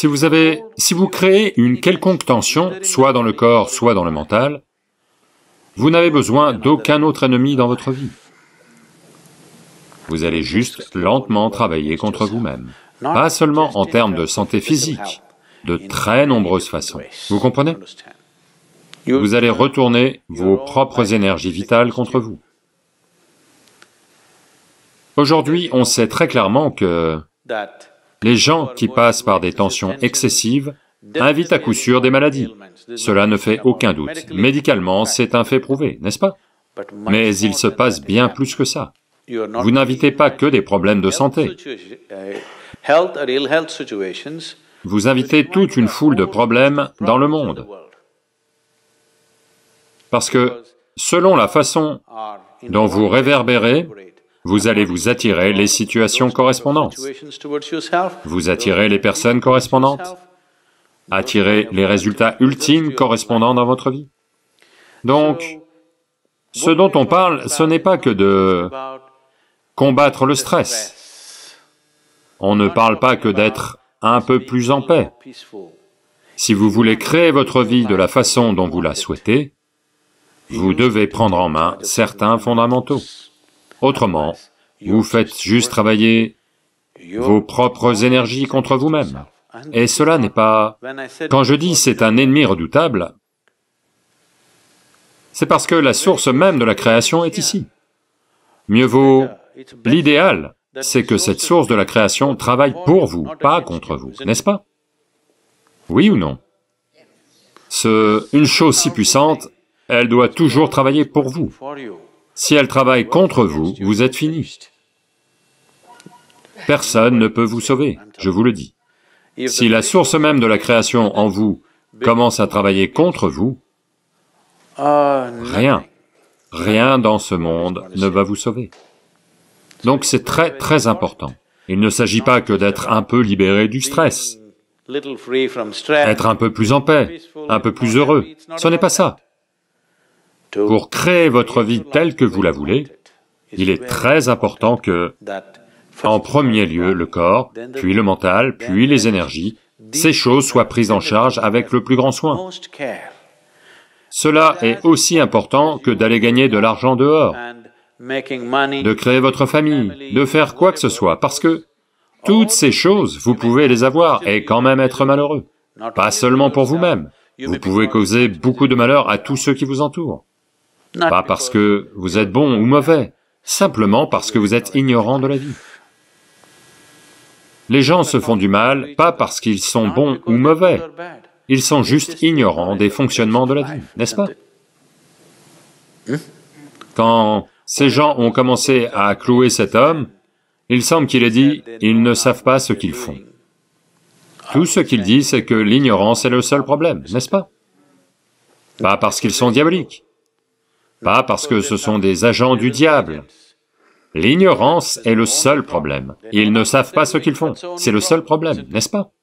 Si vous avez... si vous créez une quelconque tension, soit dans le corps, soit dans le mental, vous n'avez besoin d'aucun autre ennemi dans votre vie. Vous allez juste lentement travailler contre vous-même, pas seulement en termes de santé physique, de très nombreuses façons. Vous comprenez Vous allez retourner vos propres énergies vitales contre vous. Aujourd'hui, on sait très clairement que les gens qui passent par des tensions excessives invitent à coup sûr des maladies. Cela ne fait aucun doute. Médicalement, c'est un fait prouvé, n'est-ce pas Mais il se passe bien plus que ça. Vous n'invitez pas que des problèmes de santé. Vous invitez toute une foule de problèmes dans le monde. Parce que, selon la façon dont vous réverbérez, vous allez vous attirer les situations correspondantes. Vous attirez les personnes correspondantes. Attirez les résultats ultimes correspondants dans votre vie. Donc, ce dont on parle, ce n'est pas que de combattre le stress. On ne parle pas que d'être un peu plus en paix. Si vous voulez créer votre vie de la façon dont vous la souhaitez, vous devez prendre en main certains fondamentaux. Autrement, vous faites juste travailler vos propres énergies contre vous-même. Et cela n'est pas... Quand je dis c'est un ennemi redoutable, c'est parce que la source même de la création est ici. Mieux vaut... L'idéal, c'est que cette source de la création travaille pour vous, pas contre vous, n'est-ce pas Oui ou non Une chose si puissante, elle doit toujours travailler pour vous. Si elle travaille contre vous, vous êtes fini. Personne ne peut vous sauver, je vous le dis. Si la source même de la création en vous commence à travailler contre vous, rien, rien dans ce monde ne va vous sauver. Donc c'est très très important. Il ne s'agit pas que d'être un peu libéré du stress, être un peu plus en paix, un peu plus heureux, ce n'est pas ça. Pour créer votre vie telle que vous la voulez, il est très important que, en premier lieu, le corps, puis le mental, puis les énergies, ces choses soient prises en charge avec le plus grand soin. Cela est aussi important que d'aller gagner de l'argent dehors, de créer votre famille, de faire quoi que ce soit, parce que toutes ces choses, vous pouvez les avoir et quand même être malheureux. Pas seulement pour vous-même, vous pouvez causer beaucoup de malheur à tous ceux qui vous entourent. Pas parce que vous êtes bon ou mauvais, simplement parce que vous êtes ignorant de la vie. Les gens se font du mal, pas parce qu'ils sont bons ou mauvais, ils sont juste ignorants des fonctionnements de la vie, n'est-ce pas Quand ces gens ont commencé à clouer cet homme, il semble qu'il ait dit, ils ne savent pas ce qu'ils font. Tout ce qu'il dit, c'est que l'ignorance est le seul problème, n'est-ce pas Pas parce qu'ils sont diaboliques, pas parce que ce sont des agents du diable. L'ignorance est le seul problème. Ils ne savent pas ce qu'ils font, c'est le seul problème, n'est-ce pas